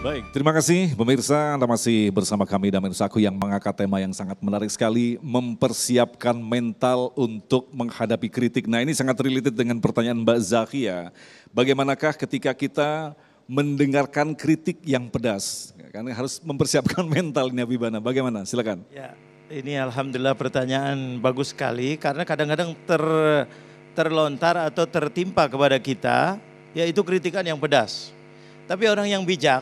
Baik, terima kasih pemirsa Anda masih bersama kami dan Saku yang mengangkat tema yang sangat menarik sekali, mempersiapkan mental untuk menghadapi kritik. Nah ini sangat related dengan pertanyaan Mbak Zakia, ya. bagaimanakah ketika kita mendengarkan kritik yang pedas? Karena harus mempersiapkan mental ini Abibana, bagaimana? Silakan. Ya, ini alhamdulillah pertanyaan bagus sekali karena kadang-kadang ter terlontar atau tertimpa kepada kita yaitu kritikan yang pedas. Tapi orang yang bijak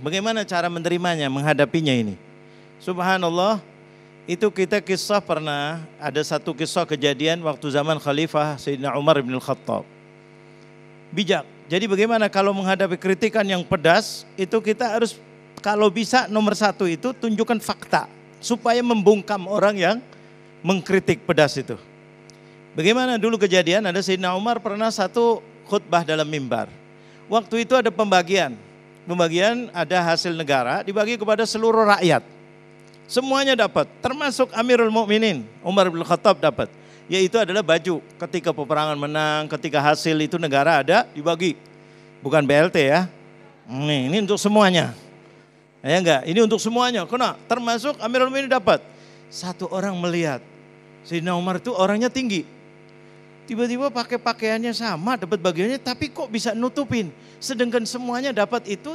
Bagaimana cara menerimanya, menghadapinya ini? Subhanallah, itu kita kisah pernah ada satu kisah kejadian waktu zaman Khalifah Sayyidina Umar bin Khattab. Bijak. Jadi bagaimana kalau menghadapi kritikan yang pedas, itu kita harus kalau bisa nomor satu itu tunjukkan fakta supaya membungkam orang yang mengkritik pedas itu. Bagaimana dulu kejadian ada Sayyidina Umar pernah satu khutbah dalam mimbar. Waktu itu ada pembagian pembagian ada hasil negara dibagi kepada seluruh rakyat. Semuanya dapat, termasuk Amirul Mukminin Umar bin Khattab dapat. Yaitu adalah baju. Ketika peperangan menang, ketika hasil itu negara ada dibagi. Bukan BLT ya. Ini, ini untuk semuanya. Ya enggak, ini untuk semuanya. Kena, termasuk Amirul Mukminin dapat. Satu orang melihat Sayyidina Umar itu orangnya tinggi, Tiba-tiba pakai pakaiannya sama, dapat bagiannya, tapi kok bisa nutupin. Sedangkan semuanya dapat itu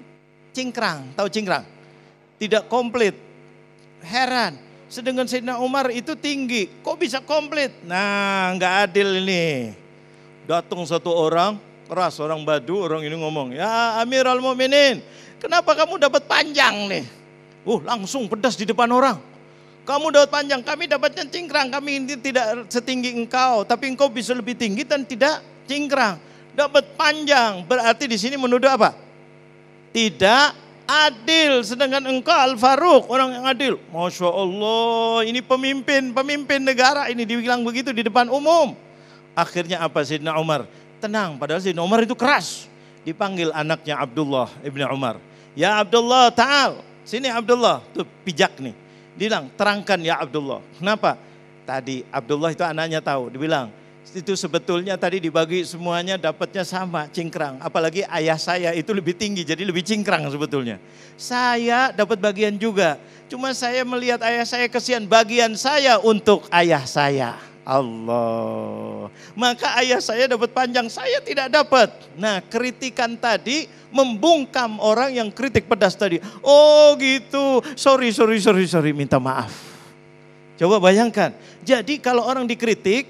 cingkrang, tahu cingkrang? Tidak komplit. Heran. Sedangkan Sayyidina Umar itu tinggi, kok bisa komplit? Nah, nggak adil ini. Datang satu orang, keras orang Badu, orang ini ngomong, ya Amir al Mu'minin, kenapa kamu dapat panjang nih? Uh, langsung pedas di depan orang. Kamu dapat panjang, kami dapatnya cingkrang. Kami ini tidak setinggi engkau, tapi engkau bisa lebih tinggi dan tidak cingkrang. Dapat panjang, berarti di sini menuduh apa? Tidak adil sedangkan engkau Al-Faruq orang yang adil Masya Allah ini pemimpin pemimpin negara ini dibilang begitu di depan umum akhirnya apa Sayyidina Umar tenang padahal si Umar itu keras dipanggil anaknya Abdullah Ibn Umar ya Abdullah ta'al sini Abdullah tuh pijak nih Dibilang, terangkan ya Abdullah. Kenapa? Tadi Abdullah itu anaknya tahu. Dibilang, itu sebetulnya tadi dibagi semuanya dapatnya sama, cingkrang. Apalagi ayah saya itu lebih tinggi, jadi lebih cingkrang sebetulnya. Saya dapat bagian juga. Cuma saya melihat ayah saya kesian, bagian saya untuk ayah saya. Allah. Maka ayah saya dapat panjang, saya tidak dapat. Nah, kritikan tadi membungkam orang yang kritik pedas tadi. Oh, gitu. Sorry, sorry, sorry, sorry, minta maaf. Coba bayangkan. Jadi kalau orang dikritik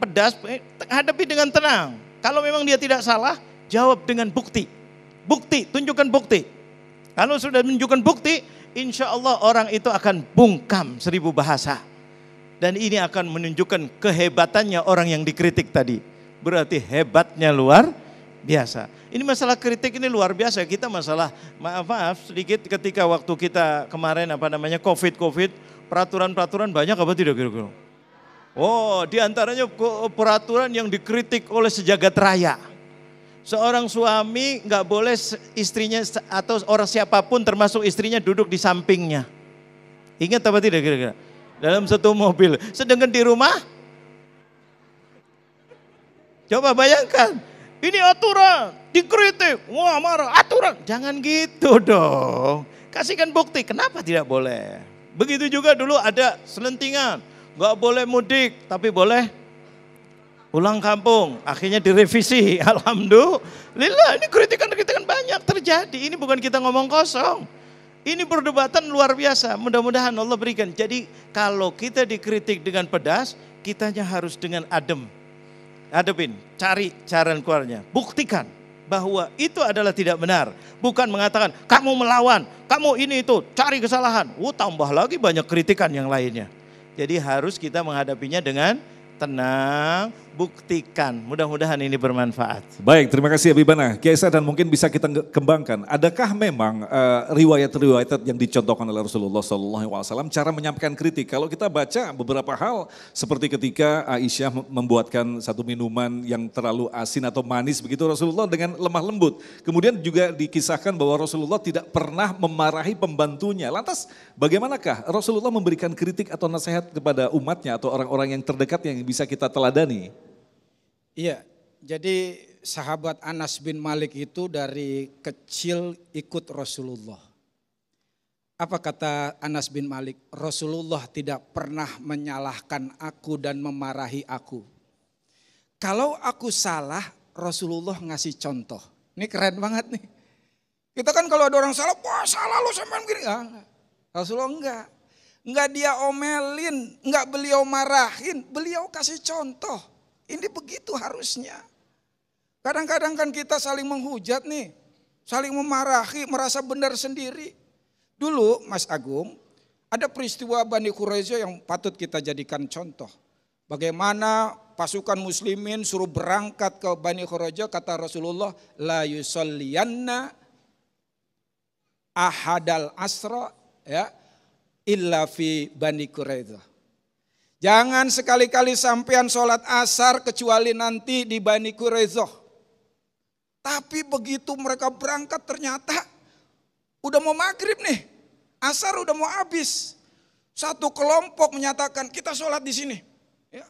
pedas hadapi dengan tenang. Kalau memang dia tidak salah, jawab dengan bukti. Bukti, tunjukkan bukti. Kalau sudah menunjukkan bukti, insya Allah orang itu akan bungkam seribu bahasa. Dan ini akan menunjukkan kehebatannya orang yang dikritik tadi. Berarti hebatnya luar biasa. Ini masalah kritik ini luar biasa. Kita masalah maaf maaf sedikit ketika waktu kita kemarin apa namanya covid covid peraturan-peraturan banyak apa tidak kira-kira? Oh, di antaranya peraturan yang dikritik oleh sejagat raya. Seorang suami nggak boleh istrinya atau orang siapapun termasuk istrinya duduk di sampingnya. Ingat apa tidak kira-kira? dalam satu mobil. Sedangkan di rumah, coba bayangkan, ini aturan, dikritik, wah marah, aturan. Jangan gitu dong, kasihkan bukti, kenapa tidak boleh. Begitu juga dulu ada selentingan, gak boleh mudik, tapi boleh pulang kampung. Akhirnya direvisi, alhamdulillah. Ini kritikan-kritikan banyak terjadi, ini bukan kita ngomong kosong. Ini perdebatan luar biasa. Mudah-mudahan Allah berikan. Jadi kalau kita dikritik dengan pedas, kitanya harus dengan adem. Adepin, cari cara keluarnya. Buktikan bahwa itu adalah tidak benar. Bukan mengatakan, kamu melawan, kamu ini itu, cari kesalahan. Oh, tambah lagi banyak kritikan yang lainnya. Jadi harus kita menghadapinya dengan tenang, buktikan. Mudah-mudahan ini bermanfaat. Baik, terima kasih Abi Bana Kiai dan mungkin bisa kita kembangkan. Adakah memang eh, riwayat-riwayat uh, yang dicontohkan oleh Rasulullah SAW cara menyampaikan kritik? Kalau kita baca beberapa hal seperti ketika Aisyah membuatkan satu minuman yang terlalu asin atau manis begitu Rasulullah dengan lemah lembut. Kemudian juga dikisahkan bahwa Rasulullah tidak pernah memarahi pembantunya. Lantas bagaimanakah Rasulullah memberikan kritik atau nasihat kepada umatnya atau orang-orang yang terdekat yang bisa kita teladani? Iya, jadi sahabat Anas bin Malik itu dari kecil ikut Rasulullah. Apa kata Anas bin Malik? Rasulullah tidak pernah menyalahkan aku dan memarahi aku. Kalau aku salah, Rasulullah ngasih contoh. Ini keren banget nih. Kita kan kalau ada orang salah, wah salah lu sampai begini. Ah, Rasulullah enggak. Enggak dia omelin, enggak beliau marahin, beliau kasih contoh. Ini begitu harusnya. Kadang-kadang kan kita saling menghujat nih, saling memarahi, merasa benar sendiri. Dulu Mas Agung, ada peristiwa Bani Quraisy yang patut kita jadikan contoh. Bagaimana pasukan muslimin suruh berangkat ke Bani Quraisy kata Rasulullah la yusalliyanna ahadal asra ya illa fi Bani Quraisy. Jangan sekali-kali sampean sholat asar kecuali nanti di Bani Kurezoh. Tapi begitu mereka berangkat ternyata udah mau maghrib nih. Asar udah mau habis. Satu kelompok menyatakan kita sholat di sini. Ya.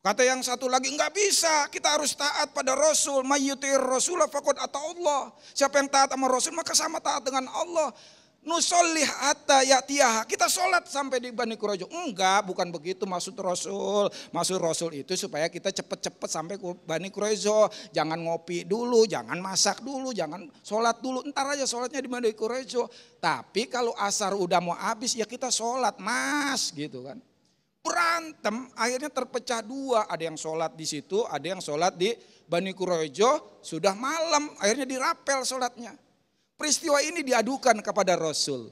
Kata yang satu lagi nggak bisa, kita harus taat pada Rasul. Mayyutir Rasulah fakut atau Allah. Siapa yang taat sama Rasul maka sama taat dengan Allah. Nusolih hatta ya'tiyaha. Kita sholat sampai di Bani Kurojo. Enggak, bukan begitu maksud Rasul. Maksud Rasul itu supaya kita cepat-cepat sampai ke Bani Kurojo. Jangan ngopi dulu, jangan masak dulu, jangan sholat dulu. Ntar aja sholatnya di Bani Kurojo. Tapi kalau asar udah mau habis ya kita sholat mas gitu kan. Berantem akhirnya terpecah dua. Ada yang sholat di situ, ada yang sholat di Bani Kurojo. Sudah malam akhirnya dirapel sholatnya. Peristiwa ini diadukan kepada Rasul.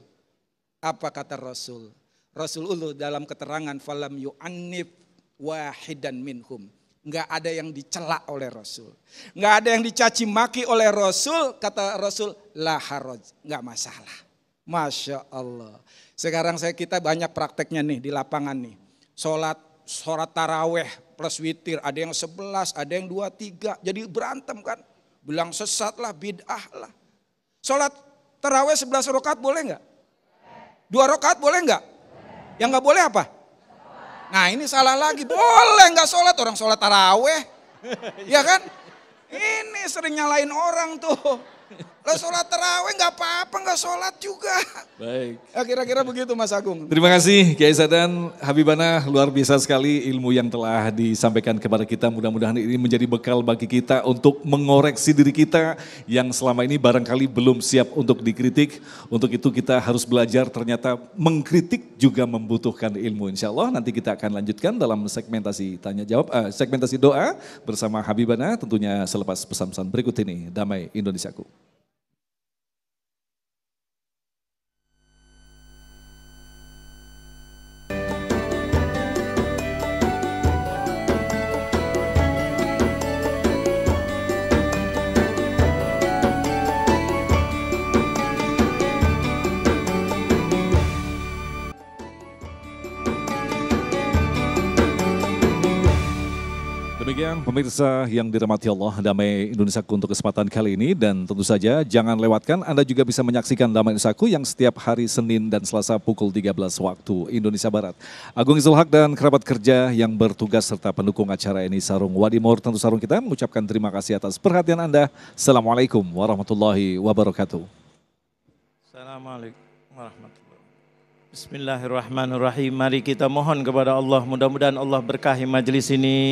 Apa kata Rasul? Rasul Rasulullah dalam keterangan falam yu'annif wahidan minhum. Enggak ada yang dicela oleh Rasul. Enggak ada yang dicaci maki oleh Rasul. Kata Rasul, la haraj. Enggak masalah. Masya Allah. Sekarang saya kita banyak prakteknya nih di lapangan nih. Sholat, sholat taraweh plus witir. Ada yang sebelas, ada yang dua, tiga. Jadi berantem kan. Bilang sesat lah, bid'ah lah. Sholat terawih sebelas rokat boleh nggak? Dua rokat boleh nggak? Yang nggak boleh apa? Nah ini salah lagi. Boleh nggak sholat orang sholat taraweh. ya kan? Ini sering nyalain orang tuh. Lah sholat terawih nggak apa-apa nggak sholat juga. Baik. Ya, kira-kira begitu Mas Agung. Terima kasih Kiai Sadan Habibana luar biasa sekali ilmu yang telah disampaikan kepada kita. Mudah-mudahan ini menjadi bekal bagi kita untuk mengoreksi diri kita yang selama ini barangkali belum siap untuk dikritik. Untuk itu kita harus belajar ternyata mengkritik juga membutuhkan ilmu. Insya Allah nanti kita akan lanjutkan dalam segmentasi tanya jawab, eh, segmentasi doa bersama Habibana tentunya selepas pesan-pesan berikut ini. Damai Indonesiaku. Demikian pemirsa yang dirahmati Allah, Damai Indonesiaku untuk kesempatan kali ini dan tentu saja jangan lewatkan Anda juga bisa menyaksikan Damai Indonesiaku yang setiap hari Senin dan Selasa pukul 13 waktu Indonesia Barat. Agung Zulhak dan kerabat kerja yang bertugas serta pendukung acara ini Sarung Wadimor tentu Sarung kita mengucapkan terima kasih atas perhatian Anda. Assalamualaikum warahmatullahi wabarakatuh. Assalamualaikum warahmatullahi wabarakatuh. Bismillahirrahmanirrahim. Mari kita mohon kepada Allah mudah-mudahan Allah berkahi majlis ini.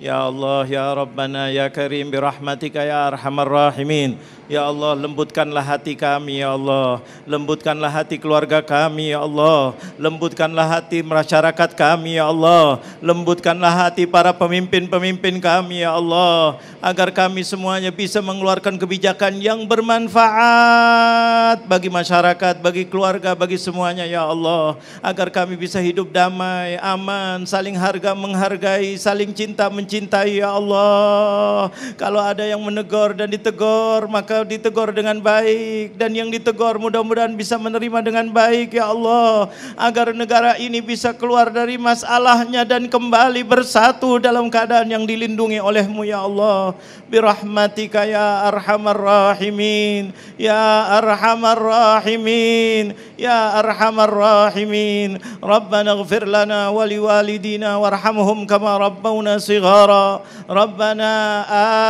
Ya Allah, Ya Rabbana, Ya Karim, birahmatika Ya Arhamar Rahimin. Ya Allah, lembutkanlah hati kami, Ya Allah. Lembutkanlah hati keluarga kami, Ya Allah. Lembutkanlah hati masyarakat kami, Ya Allah. Lembutkanlah hati para pemimpin-pemimpin kami, Ya Allah. Agar kami semuanya bisa mengeluarkan kebijakan yang bermanfaat bagi masyarakat, bagi keluarga, bagi semuanya, Ya Allah. Agar kami bisa hidup damai, aman, saling harga, menghargai, saling cinta, mencintai cintai ya Allah. Kalau ada yang menegur dan ditegur, maka ditegur dengan baik. Dan yang ditegur mudah-mudahan bisa menerima dengan baik ya Allah. Agar negara ini bisa keluar dari masalahnya dan kembali bersatu dalam keadaan yang dilindungi olehmu ya Allah. Birahmatika ya arhamar rahimin. Ya arhamar rahimin. Ya arhamar rahimin. Rabbana lana wali walidina warhamhum kama rabbawna صغارا أبصارا ربنا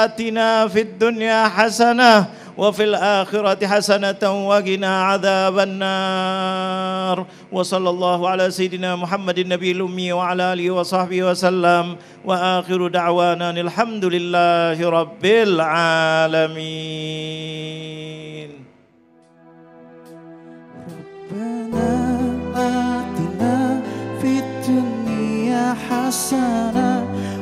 آتنا في الدنيا حسنة وفي الآخرة حسنة وقنا عذاب النار وصلى الله على سيدنا محمد النبي الأمي وعلى آله وصحبه وسلم وآخر دعوانا الحمد لله رب العالمين ربنا آتنا في الدنيا حسنه